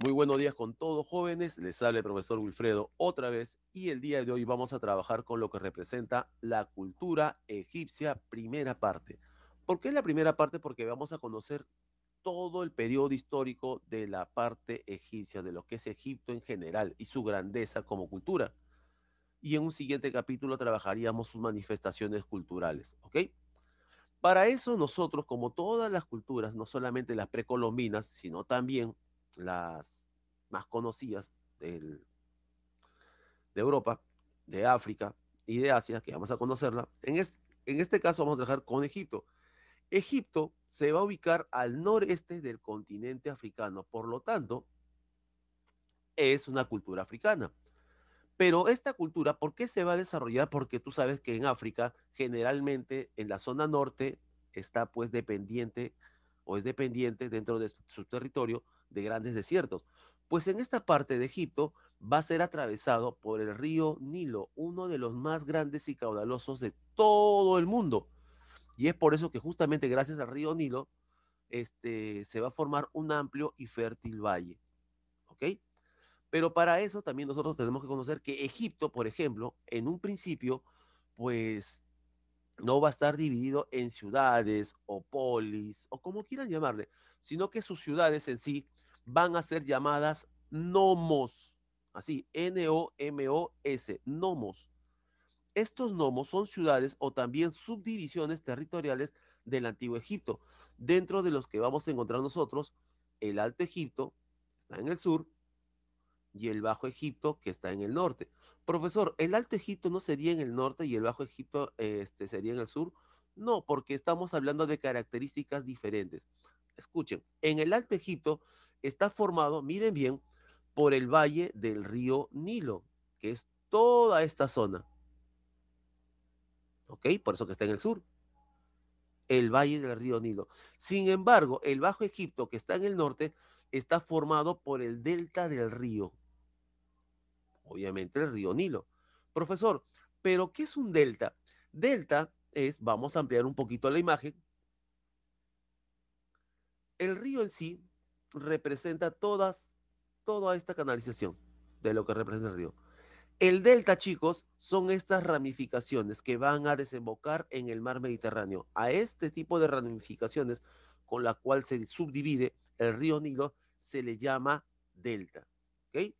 Muy buenos días con todos jóvenes, les habla el profesor Wilfredo otra vez y el día de hoy vamos a trabajar con lo que representa la cultura egipcia primera parte. ¿Por qué la primera parte? Porque vamos a conocer todo el periodo histórico de la parte egipcia, de lo que es Egipto en general y su grandeza como cultura. Y en un siguiente capítulo trabajaríamos sus manifestaciones culturales, ¿ok? Para eso nosotros, como todas las culturas, no solamente las precolombinas, sino también las más conocidas del, de Europa, de África y de Asia, que vamos a conocerla. En, este caso vamos a dejar con Egipto. Egipto se va a ubicar al noreste del continente africano, por lo tanto, es una cultura africana. Pero esta cultura, ¿por qué se va a desarrollar? Porque tú sabes que en África, generalmente en la zona norte, está pues dependiente o es dependiente dentro de su territorio de grandes desiertos. Pues en esta parte de Egipto va a ser atravesado por el río Nilo, uno de los más grandes y caudalosos de todo el mundo. Y es por eso que justamente gracias al río Nilo este, se va a formar un amplio y fértil valle. ¿Ok? Pero para eso también nosotros tenemos que conocer que Egipto, por ejemplo, en un principio, pues no va a estar dividido en ciudades o polis o como quieran llamarle, sino que sus ciudades en sí van a ser llamadas nomos, así, N-O-M-O-S, nomos. Estos nomos son ciudades o también subdivisiones territoriales del Antiguo Egipto, dentro de los que vamos a encontrar nosotros el Alto Egipto, está en el sur, y el Bajo Egipto que está en el norte. Profesor, ¿el Alto Egipto no sería en el norte y el Bajo Egipto este, sería en el sur? No, porque estamos hablando de características diferentes. Escuchen, en el Alto Egipto está formado, miren bien, por el valle del río Nilo, que es toda esta zona. ¿Ok? Por eso que está en el sur. El valle del río Nilo. Sin embargo, el Bajo Egipto, que está en el norte, está formado por el delta del río obviamente el río Nilo. Profesor, ¿pero qué es un delta? Delta es, vamos a ampliar un poquito la imagen, el río en sí representa todas, toda esta canalización de lo que representa el río. El delta, chicos, son estas ramificaciones que van a desembocar en el mar Mediterráneo. A este tipo de ramificaciones con la cual se subdivide el río Nilo se le llama delta. ¿Ok?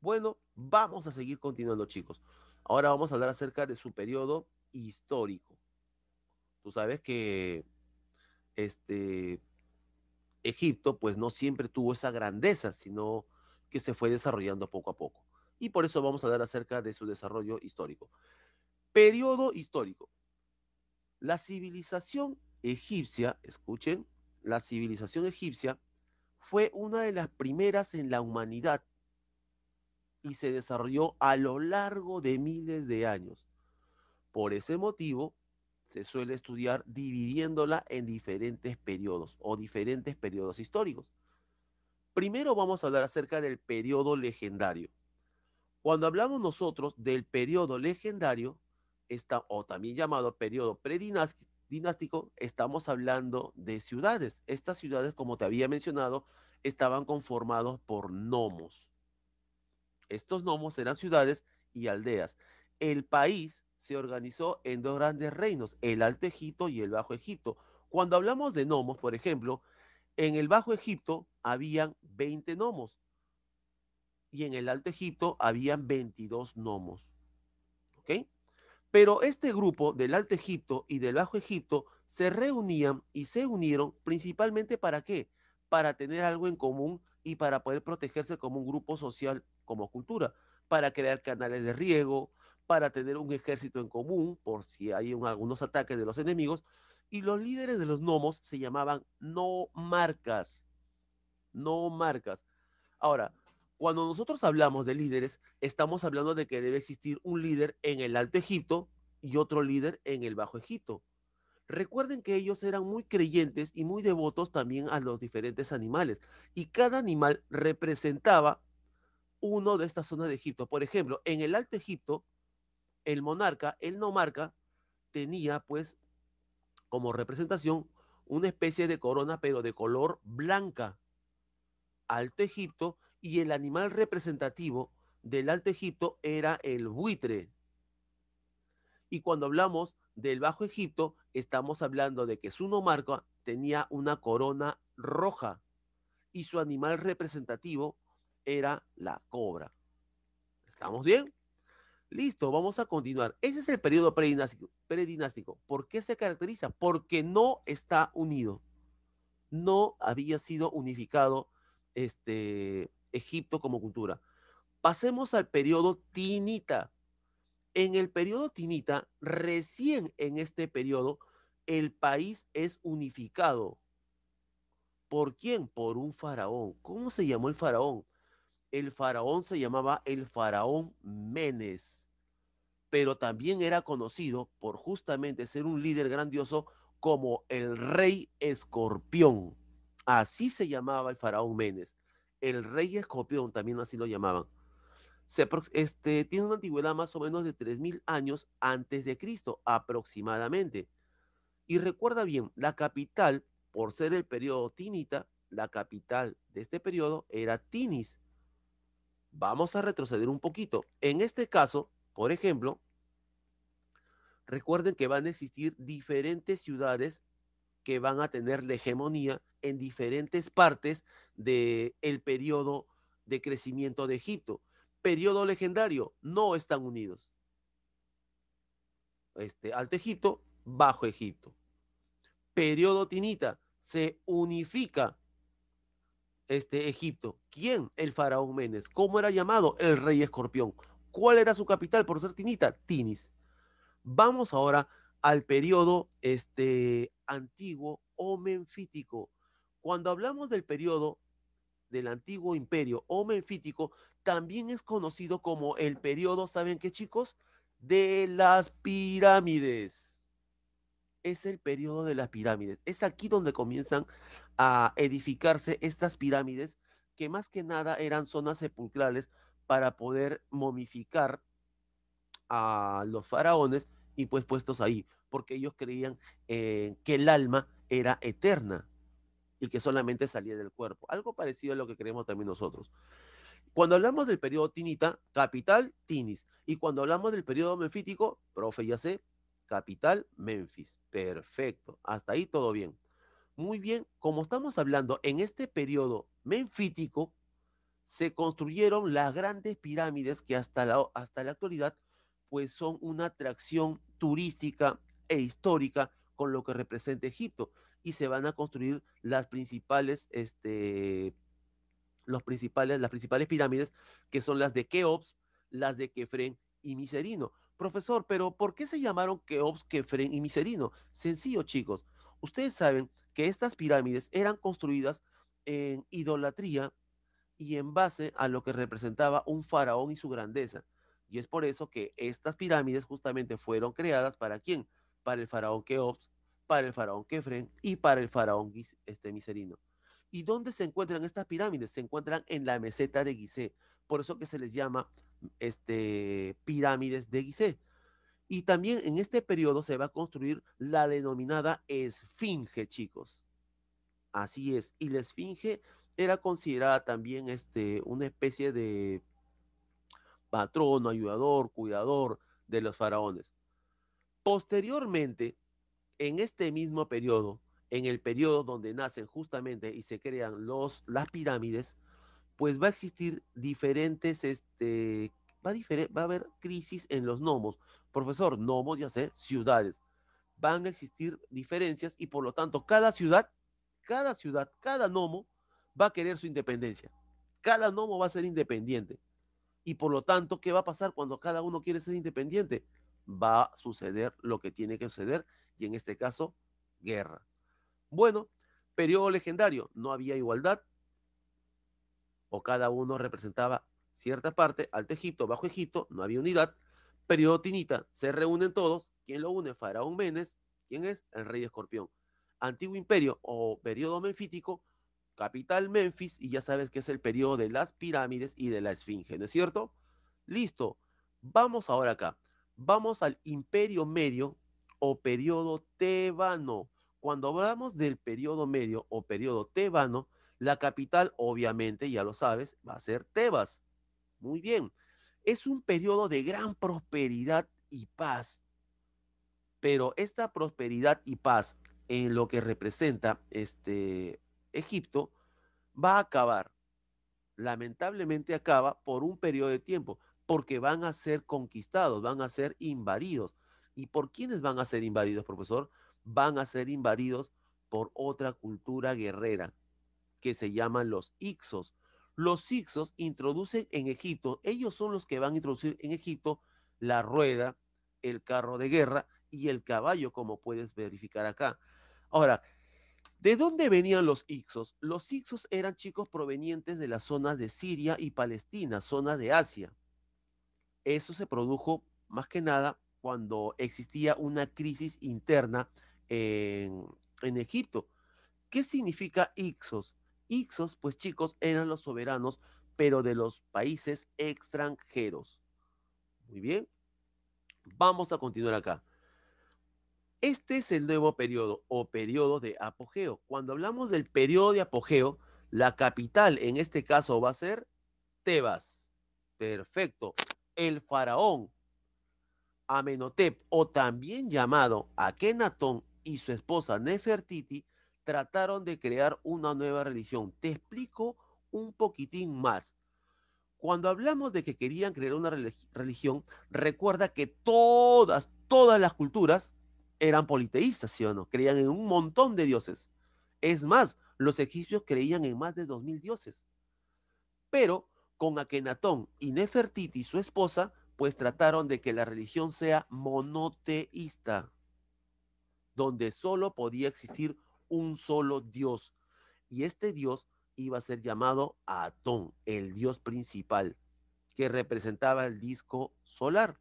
Bueno, Vamos a seguir continuando, chicos. Ahora vamos a hablar acerca de su periodo histórico. Tú sabes que este Egipto pues no siempre tuvo esa grandeza, sino que se fue desarrollando poco a poco. Y por eso vamos a hablar acerca de su desarrollo histórico. Periodo histórico. La civilización egipcia, escuchen, la civilización egipcia fue una de las primeras en la humanidad y se desarrolló a lo largo de miles de años. Por ese motivo, se suele estudiar dividiéndola en diferentes periodos o diferentes periodos históricos. Primero vamos a hablar acerca del periodo legendario. Cuando hablamos nosotros del periodo legendario, está, o también llamado periodo predinástico, estamos hablando de ciudades. Estas ciudades, como te había mencionado, estaban conformadas por nomos. Estos nomos eran ciudades y aldeas. El país se organizó en dos grandes reinos, el Alto Egipto y el Bajo Egipto. Cuando hablamos de nomos, por ejemplo, en el Bajo Egipto habían 20 nomos y en el Alto Egipto habían 22 nomos. ¿Ok? Pero este grupo del Alto Egipto y del Bajo Egipto se reunían y se unieron principalmente para qué? Para tener algo en común y para poder protegerse como un grupo social como cultura, para crear canales de riego, para tener un ejército en común por si hay algunos ataques de los enemigos. Y los líderes de los gnomos se llamaban no marcas. No marcas. Ahora, cuando nosotros hablamos de líderes, estamos hablando de que debe existir un líder en el Alto Egipto y otro líder en el Bajo Egipto. Recuerden que ellos eran muy creyentes y muy devotos también a los diferentes animales. Y cada animal representaba uno de estas zonas de Egipto. Por ejemplo, en el Alto Egipto, el monarca, el nomarca, tenía pues como representación una especie de corona, pero de color blanca. Alto Egipto y el animal representativo del Alto Egipto era el buitre. Y cuando hablamos del Bajo Egipto, estamos hablando de que su nomarca tenía una corona roja y su animal representativo era la cobra. ¿Estamos bien? Listo, vamos a continuar. Ese es el periodo predinástico. ¿Por qué se caracteriza? Porque no está unido. No había sido unificado este, Egipto como cultura. Pasemos al periodo tinita. En el periodo tinita, recién en este periodo, el país es unificado. ¿Por quién? Por un faraón. ¿Cómo se llamó el faraón? el faraón se llamaba el faraón Menes, pero también era conocido por justamente ser un líder grandioso como el rey escorpión. Así se llamaba el faraón Menes. El rey escorpión también así lo llamaban. este, tiene una antigüedad más o menos de 3.000 años antes de Cristo, aproximadamente. Y recuerda bien, la capital, por ser el periodo tinita, la capital de este periodo era Tinis. Vamos a retroceder un poquito. En este caso, por ejemplo, recuerden que van a existir diferentes ciudades que van a tener la hegemonía en diferentes partes del el periodo de crecimiento de Egipto. Periodo legendario, no están unidos. Este, Alto Egipto, Bajo Egipto. Periodo tinita, se unifica este, Egipto. ¿Quién? El faraón Menes. ¿Cómo era llamado? El rey escorpión. ¿Cuál era su capital por ser Tinita? Tinis. Vamos ahora al periodo este, antiguo o menfítico. Cuando hablamos del periodo del antiguo imperio o menfítico, también es conocido como el periodo, ¿saben qué chicos? De las pirámides es el periodo de las pirámides. Es aquí donde comienzan a edificarse estas pirámides, que más que nada eran zonas sepulcrales para poder momificar a los faraones y pues puestos ahí, porque ellos creían eh, que el alma era eterna y que solamente salía del cuerpo. Algo parecido a lo que creemos también nosotros. Cuando hablamos del periodo tinita, capital, tinis. Y cuando hablamos del periodo mefítico, profe, ya sé, capital Memphis. Perfecto, hasta ahí todo bien. Muy bien, como estamos hablando, en este periodo menfítico se construyeron las grandes pirámides que hasta la, hasta la actualidad pues son una atracción turística e histórica con lo que representa Egipto y se van a construir las principales este los principales las principales pirámides que son las de Keops, las de Kefren y Miserino profesor, pero ¿por qué se llamaron Keops, Kefren y Miserino? Sencillo, chicos. Ustedes saben que estas pirámides eran construidas en idolatría y en base a lo que representaba un faraón y su grandeza. Y es por eso que estas pirámides justamente fueron creadas para quién? Para el faraón Keops, para el faraón Kefren y para el faraón este, Miserino. ¿Y dónde se encuentran estas pirámides? Se encuentran en la meseta de guise Por eso que se les llama este, pirámides de Gizeh. Y también en este periodo se va a construir la denominada esfinge, chicos. Así es. Y la esfinge era considerada también este, una especie de patrón ayudador, cuidador de los faraones. Posteriormente, en este mismo periodo, en el periodo donde nacen justamente y se crean los, las pirámides, pues va a existir diferentes, este, va a, va a haber crisis en los gnomos. Profesor, gnomos, ya sé, ciudades. Van a existir diferencias y por lo tanto cada ciudad, cada ciudad, cada gnomo va a querer su independencia. Cada gnomo va a ser independiente. Y por lo tanto, ¿qué va a pasar cuando cada uno quiere ser independiente? Va a suceder lo que tiene que suceder y en este caso, guerra. Bueno, periodo legendario, no había igualdad, cada uno representaba cierta parte, Alto Egipto, Bajo Egipto, no había unidad, periodo tinita, se reúnen todos, ¿quién lo une? Faraón Menes, ¿quién es? El rey escorpión. Antiguo imperio o periodo menfítico, capital Memphis, y ya sabes que es el periodo de las pirámides y de la esfinge, ¿no es cierto? Listo, vamos ahora acá, vamos al imperio medio o periodo tebano. Cuando hablamos del periodo medio o periodo tebano, la capital, obviamente, ya lo sabes, va a ser Tebas. Muy bien. Es un periodo de gran prosperidad y paz. Pero esta prosperidad y paz en lo que representa este Egipto va a acabar. Lamentablemente acaba por un periodo de tiempo, porque van a ser conquistados, van a ser invadidos. ¿Y por quiénes van a ser invadidos, profesor? Van a ser invadidos por otra cultura guerrera, que se llaman los Ixos. Los Ixos introducen en Egipto, ellos son los que van a introducir en Egipto la rueda, el carro de guerra y el caballo, como puedes verificar acá. Ahora, ¿de dónde venían los Ixos? Los Ixos eran chicos provenientes de las zonas de Siria y Palestina, zonas de Asia. Eso se produjo más que nada cuando existía una crisis interna en, Egipto. ¿Qué significa Ixos? Ixos, pues chicos, eran los soberanos, pero de los países extranjeros. Muy bien. Vamos a continuar acá. Este es el nuevo periodo o periodo de apogeo. Cuando hablamos del periodo de apogeo, la capital en este caso va a ser Tebas. Perfecto. El faraón Amenhotep, o también llamado Akenatón y su esposa Nefertiti, trataron de crear una nueva religión. Te explico un poquitín más. Cuando hablamos de que querían crear una religión, recuerda que todas, todas las culturas eran politeístas, ¿sí o no? Creían en un montón de dioses. Es más, los egipcios creían en más de dos mil dioses. Pero con Akenatón y Nefertiti, su esposa, pues trataron de que la religión sea monoteísta, donde solo podía existir un solo Dios. Y este Dios iba a ser llamado Atón, el Dios principal, que representaba el disco solar.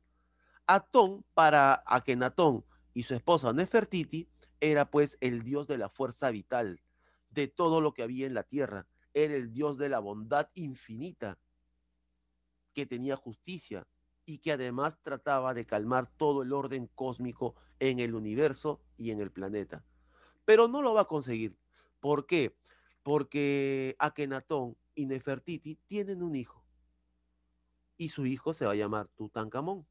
Atón para Akenatón y su esposa Nefertiti era pues el Dios de la fuerza vital, de todo lo que había en la tierra. Era el Dios de la bondad infinita, que tenía justicia y que además trataba de calmar todo el orden cósmico en el universo y en el planeta pero no lo va a conseguir. ¿Por qué? Porque Akenatón y Nefertiti tienen un hijo y su hijo se va a llamar Tutankamón.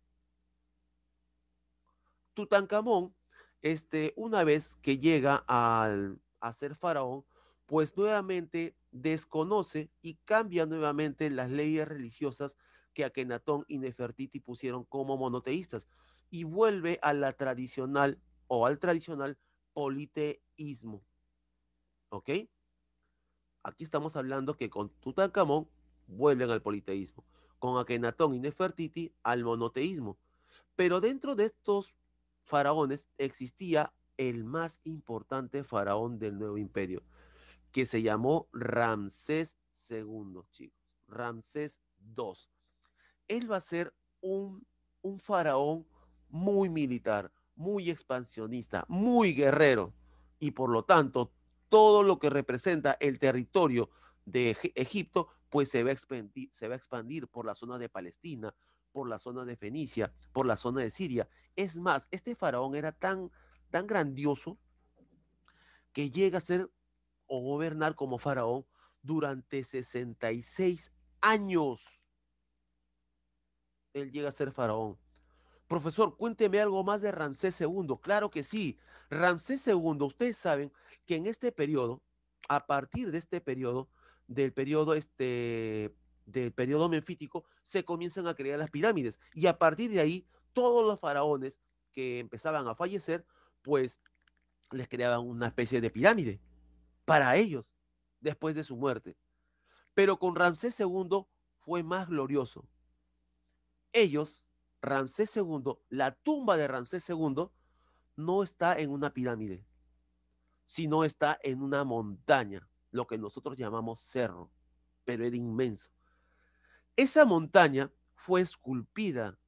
Tutankamón, este, una vez que llega a ser faraón, pues nuevamente desconoce y cambia nuevamente las leyes religiosas que Akenatón y Nefertiti pusieron como monoteístas y vuelve a la tradicional o al tradicional polite, ¿Ok? Aquí estamos hablando que con Tutankamón vuelven al politeísmo, con Akenatón y Nefertiti al monoteísmo. Pero dentro de estos faraones existía el más importante faraón del nuevo imperio, que se llamó Ramsés II, chicos. Ramsés II. Él va a ser un, un faraón muy militar, muy expansionista, muy guerrero y por lo tanto todo lo que representa el territorio de Egipto, pues se va, a expandir, se va a expandir por la zona de Palestina, por la zona de Fenicia, por la zona de Siria. Es más, este faraón era tan, tan grandioso que llega a ser o gobernar como faraón durante 66 años. Él llega a ser faraón. Profesor, cuénteme algo más de Ramsés II. Claro que sí. Ramsés II, ustedes saben que en este periodo, a partir de este periodo, del periodo este del periodo menfítico, se comienzan a crear las pirámides. Y a partir de ahí, todos los faraones que empezaban a fallecer, pues les creaban una especie de pirámide para ellos, después de su muerte. Pero con Ramsés II fue más glorioso. Ellos Ramsés II, la tumba de Ramsés II, no está en una pirámide, sino está en una montaña, lo que nosotros llamamos cerro, pero era inmenso. Esa montaña fue esculpida,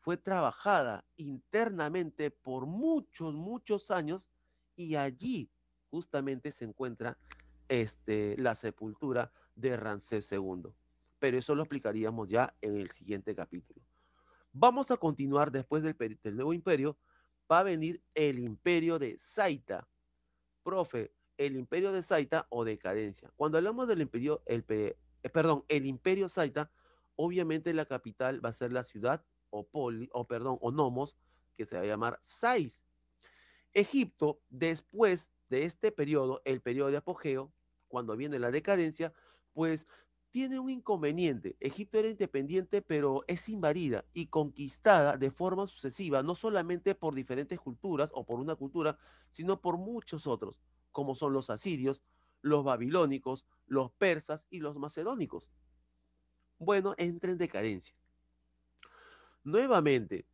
fue trabajada internamente por muchos, muchos años y allí justamente se encuentra este, la sepultura de Ramsés II. Pero eso lo explicaríamos ya en el siguiente capítulo. Vamos a continuar después del, nuevo imperio. Va a venir el imperio de Saita. Profe, el imperio de Saita o decadencia. Cuando hablamos del imperio, el, eh, perdón, el imperio Saita, obviamente la capital va a ser la ciudad o, poli, o perdón, o nomos, que se va a llamar Sais. Egipto, después de este periodo, el periodo de apogeo, cuando viene la decadencia, pues tiene un inconveniente. Egipto era independiente, pero es invadida y conquistada de forma sucesiva, no solamente por diferentes culturas o por una cultura, sino por muchos otros, como son los asirios, los babilónicos, los persas y los macedónicos. Bueno, entra en decadencia. Nuevamente,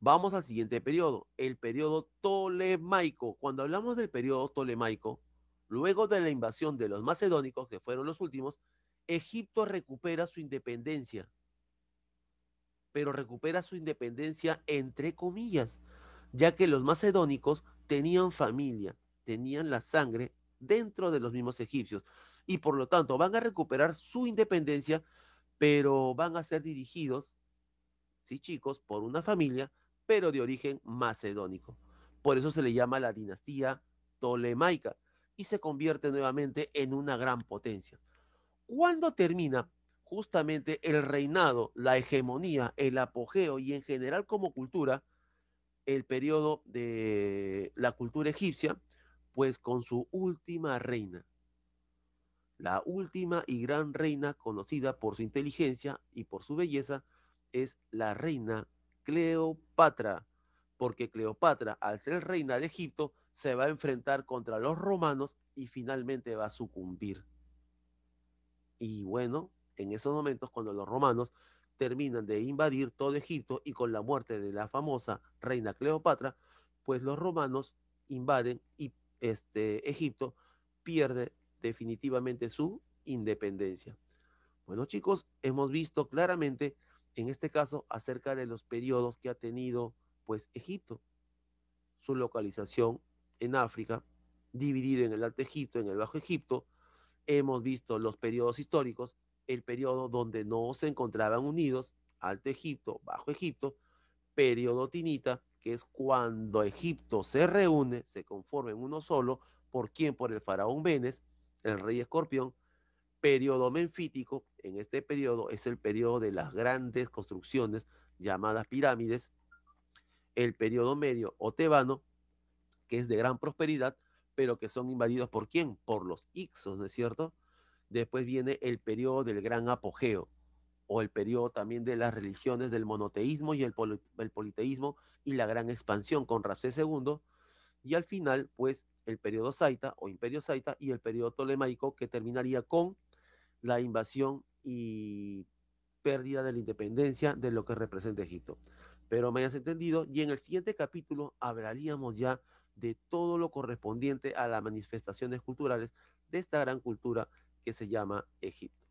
vamos al siguiente periodo, el periodo tolemaico. Cuando hablamos del periodo tolemaico, luego de la invasión de los macedónicos, que fueron los últimos, Egipto recupera su independencia, pero recupera su independencia entre comillas, ya que los macedónicos tenían familia, tenían la sangre dentro de los mismos egipcios y por lo tanto van a recuperar su independencia, pero van a ser dirigidos, sí chicos, por una familia, pero de origen macedónico. Por eso se le llama la dinastía tolemaica y se convierte nuevamente en una gran potencia. ¿Cuándo termina justamente el reinado, la hegemonía, el apogeo y en general como cultura, el periodo de la cultura egipcia? Pues con su última reina, la última y gran reina conocida por su inteligencia y por su belleza es la reina Cleopatra, porque Cleopatra, al ser reina de Egipto, se va a enfrentar contra los romanos y finalmente va a sucumbir. Y bueno, en esos momentos cuando los romanos terminan de invadir todo Egipto y con la muerte de la famosa reina Cleopatra, pues los romanos invaden y este Egipto pierde definitivamente su independencia. Bueno, chicos, hemos visto claramente en este caso acerca de los periodos que ha tenido pues Egipto, su localización en África, dividido en el Alto Egipto, en el Bajo Egipto, hemos visto los periodos históricos, el periodo donde no se encontraban unidos, Alto Egipto, Bajo Egipto, periodo tinita, que es cuando Egipto se reúne, se conforma en uno solo, ¿por quién? Por el faraón Benes, el rey escorpión, periodo menfítico, en este periodo es el periodo de las grandes construcciones llamadas pirámides, el periodo medio o tebano, que es de gran prosperidad, pero que son invadidos por quién? Por los Ixos, ¿no es cierto? Después viene el periodo del gran apogeo, o el periodo también de las religiones del monoteísmo y el, politeísmo y la gran expansión con Ramsés II. Y al final, pues, el periodo Zaita o Imperio Zaita y el periodo tolemaico que terminaría con la invasión y pérdida de la independencia de lo que representa Egipto. Pero me hayas entendido y en el siguiente capítulo hablaríamos ya de todo lo correspondiente a las manifestaciones culturales de esta gran cultura que se llama Egipto.